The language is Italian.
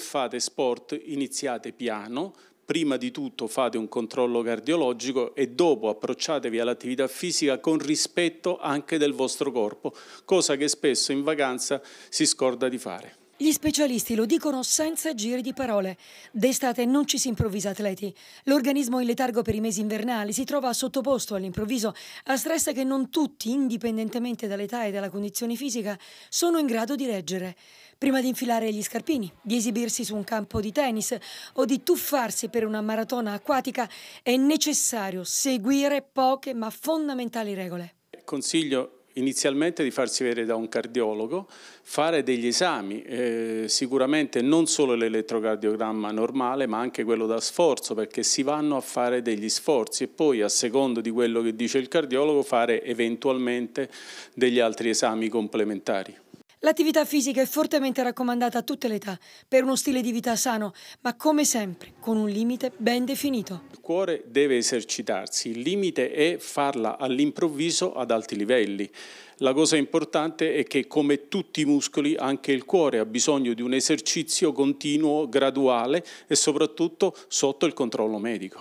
fate sport, iniziate piano, prima di tutto fate un controllo cardiologico e dopo approcciatevi all'attività fisica con rispetto anche del vostro corpo, cosa che spesso in vacanza si scorda di fare. Gli specialisti lo dicono senza giri di parole. D'estate non ci si improvvisa atleti. L'organismo in letargo per i mesi invernali si trova sottoposto all'improvviso a stress che non tutti, indipendentemente dall'età e dalla condizione fisica, sono in grado di reggere prima di infilare gli scarpini, di esibirsi su un campo di tennis o di tuffarsi per una maratona acquatica, è necessario seguire poche ma fondamentali regole. Consiglio inizialmente di farsi vedere da un cardiologo, fare degli esami, eh, sicuramente non solo l'elettrocardiogramma normale ma anche quello da sforzo perché si vanno a fare degli sforzi e poi a secondo di quello che dice il cardiologo fare eventualmente degli altri esami complementari. L'attività fisica è fortemente raccomandata a tutte le età per uno stile di vita sano, ma come sempre con un limite ben definito. Il cuore deve esercitarsi, il limite è farla all'improvviso ad alti livelli. La cosa importante è che come tutti i muscoli anche il cuore ha bisogno di un esercizio continuo, graduale e soprattutto sotto il controllo medico.